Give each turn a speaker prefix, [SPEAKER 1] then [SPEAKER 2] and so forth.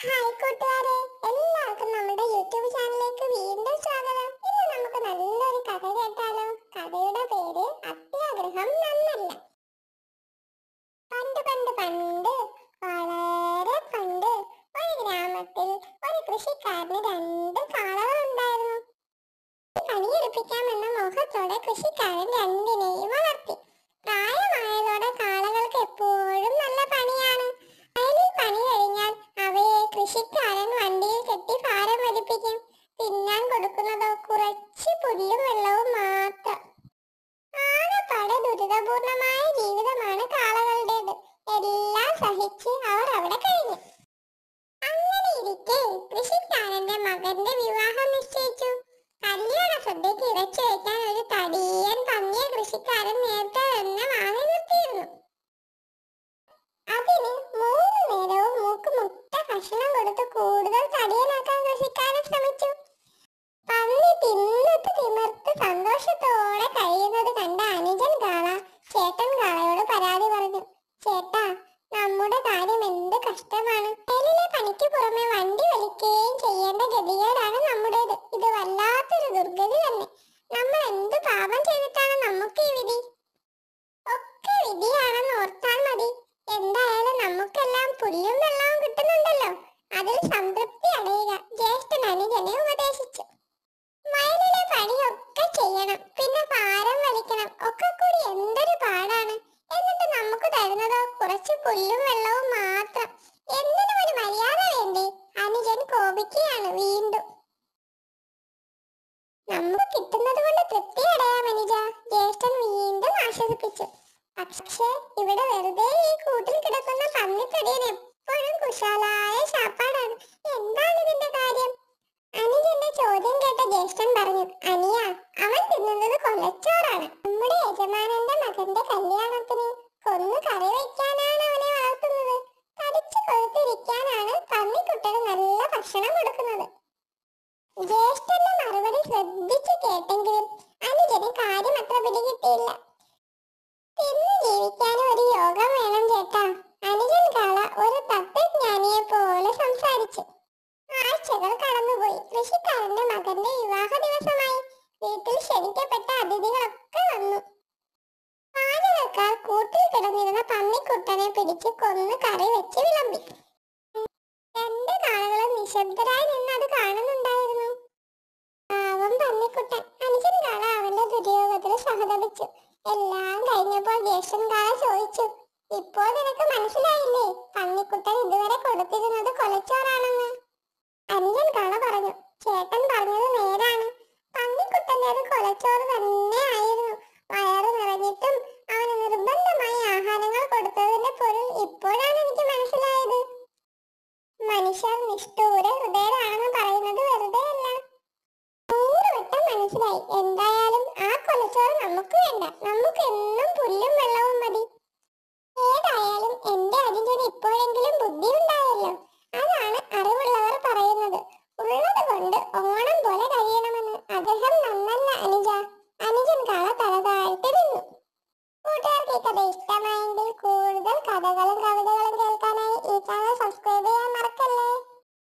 [SPEAKER 1] hi കൂട്ടുകാരെ എല്ലാവർക്കും നമ്മുടെ യൂട്യൂബ് ചാനലിലേക്ക് വീണ്ടും സ്വാഗതം ഇന്ന് നമുക്ക് നല്ലൊരു കഥ കേട്ടാലോ കഥയുടെ പേര് അത്യാഗ്രഹം നന്നല്ല പണ്ട് പണ്ട് പണ്ട് വളരെ പണ്ട് ഒരു ഗ്രാമത്തിൽ ഒരു കൃഷിക്കാരന് രണ്ട് കാളകൾ ഉണ്ടായിരുന്നു പണിയെടുപ്പിക്കാമെന്ന മോഹത്തോടെ കൃഷിക്കാരൻ രണ്ടിനെയും വളർത്തി എല്ലാം സഹിച്ച് അവർ അവിടെ കഴിഞ്ഞു അങ്ങനെ ഇരിക്കെ കൃഷിക്കാരന്റെ മകന്റെ വിവാഹം നിശ്ചയിച്ചു കല്യാണ സദ്യക്ക് ഇറച്ചി വയ്ക്കാൻ ഒരു തടിയൻ പന്നിയ കൃഷിക്കാരൻ നേരത്തെ തന്നെ വാങ്ങി നിർത്തിയിരുന്നു അതിന് മൂന്ന് നേരവും മൂക്ക് മുട്ട ഭക്ഷണം കൊടുത്ത് കൂടുതൽ തടിയനാക്കാൻ കൃഷിക്കാരൻ ശ്രമിച്ചു പന്നി തിന്നിട്ട് തിമിർത്ത് സന്തോഷത്തോടെ കഴിയുന്ന പുല്ലും വെള്ളവും കിട്ടുന്നുണ്ടല്ലോ അതിൽ സംതൃപ്തി അടയുക ജ്യേഷ്ഠൻ അനുജനെ ഉപദേശിച്ചു വയലിലെ പണിയൊക്കെ ചെയ്യണം പിന്നെ പാരം വലിക്കണം ഒക്കെ കൂടി എന്തൊരു പാടാണ് എന്നിട്ട് നമുക്ക് തരുന്നതോ കുറച്ച് പുല്ലും വെള്ളവും മാത്രം എന്തിനും ഒരു മര്യാദ വേണ്ടേ അനുജൻ കോപിക്കുകയാണ് വീണ്ടും നമുക്ക് കിട്ടുന്നത് കൊണ്ട് തൃപ്തി അടയാം അനുജ ജ്യേഷ്ഠൻ വീണ്ടും ആശ്വസിപ്പിച്ചു പക്ഷെ ഇവിടെ വെറുതെ ഈ കൂട്ടിൽ കിടക്കുന്ന പന്നിക്കടിയൻ എപ്പോഴും കുശാലായ ശാപ്പാടാണ് എന്താണ് ഇതിന്റെ കാര്യം അനിൽ ചോദ്യം കേട്ട ജ്യേഷ്ഠൻ പറഞ്ഞു അനിയ അവൻ തിന്നുന്നത് കൊലച്ചോറാണ് നമ്മുടെ യജമാനന്റെ മകന്റെ കല്യാണത്തിന് കൊന്ന് കറി വയ്ക്കാനാണ് അവനെ വളർത്തുന്നത് കടിച്ചു കൊഴുത്തിരിക്കാനാണ് പന്നിക്കുട്ടന് നല്ല ഭക്ഷണം കൊടുക്കുന്നത് ആഴ്ചകൾ കടന്നുപോയി കൃഷിക്കാരന്റെ മകന്റെ വിവാഹ ദിവസമായി വീട്ടിൽ ക്ഷണിക്കപ്പെട്ട അതിഥികളൊക്കെ വന്നു പാചകക്കാർ കൂട്ടിൽ കിടന്നിരുന്ന പന്നിക്കുട്ടനെ പിടിച്ച് കൊന്ന് കറി വെച്ച് വിളമ്പി രണ്ട് കാളുകളും നിശബ്ദരായി നിന്ന് അത് കാണുന്നുണ്ടായിരുന്നു പാവം പന്നിക്കുട്ടൻ അനുജൻ കാള അവന്റെ ദുര്യോഗത്തിന് സഹതപിച്ചു എല്ലാം കഴിഞ്ഞപ്പോൾ ജ്യേഷ്ഠൻ കാള ചോദിച്ചു ഇപ്പോൾ നിനക്ക് മനസ്സിലായില്ലേ പന്നിക്കുട്ടൻ ഇതുവരെ കൊടുത്തിരുന്നത് കൊലച്ചോറാണെന്ന് അനിയൻ കള പറഞ്ഞു ചേട്ടൻ പറഞ്ഞത് നേരാണ് പന്നിക്കുട്ടൻ്റെ കൊലച്ചോറ് തന്നെ ആയിരുന്നു വയറ് നിറഞ്ഞിട്ടും അവന് നിർബന്ധമായി ആഹാരങ്ങൾ കൊടുത്തതിന്റെ പൊരുൾ ഇപ്പോഴാണ് എനിക്ക് മനസ്സിലായത് മനുഷ്യർ നിഷ്ഠൂര ഹൃദയരാണെന്ന് പറയുന്നത് വെറുതെ അല്ല നൂറുവട്ടം മനസ്സിലായി എന്തായാലും ആ കൊലച്ചോറ് നമുക്ക് വേണ്ട നമുക്ക് എന്നും പുല്ലും വെള്ളവും മതി ఇక ఇష్టమైంది కూరగాయలు